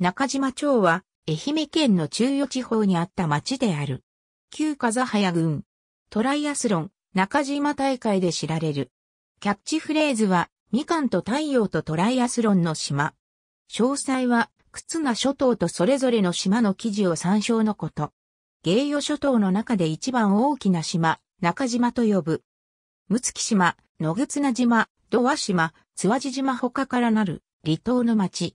中島町は、愛媛県の中予地方にあった町である。旧風早郡。トライアスロン、中島大会で知られる。キャッチフレーズは、みかんと太陽とトライアスロンの島。詳細は、忽那諸島とそれぞれの島の記事を参照のこと。芸予諸島の中で一番大きな島、中島と呼ぶ。睦月島、野口な島、土和島、津和地島他からなる離島の町。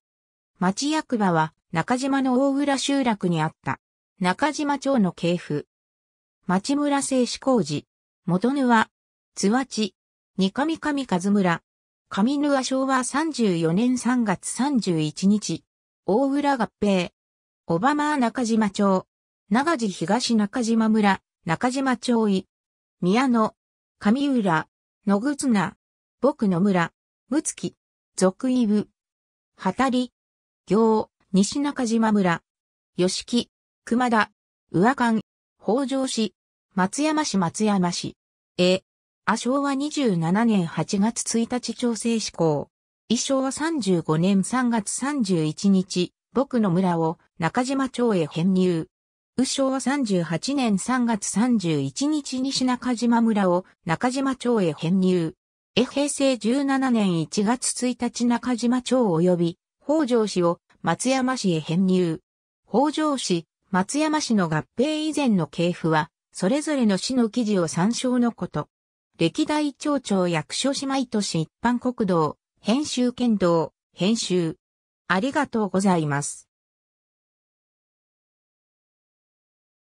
町役場は中島の大浦集落にあった。中島町の系譜。町村製紙工事。元ぬは、津和地、二上上和村。上ぬは昭和34年3月31日。大浦合併。小浜中島町。長寺東中島村。中島町井。宮野。上浦。野口名。僕の村。睦月。俗井部。はたり。行、西中島村、吉木、熊田、宇和館、北条市、松山市松山市、え、あ昭和27年8月1日調整施行。衣昭和35年3月31日、僕の村を中島町へ編入。宇昭和38年3月31日西中島村を中島町へ編入。え平成17年1月1日中島町及び北条氏を松山市へ編入。北条氏、松山市の合併以前の系譜は、それぞれの市の記事を参照のこと。歴代町長役所姉妹都市一般国道、編集県道、編集。ありがとうございます。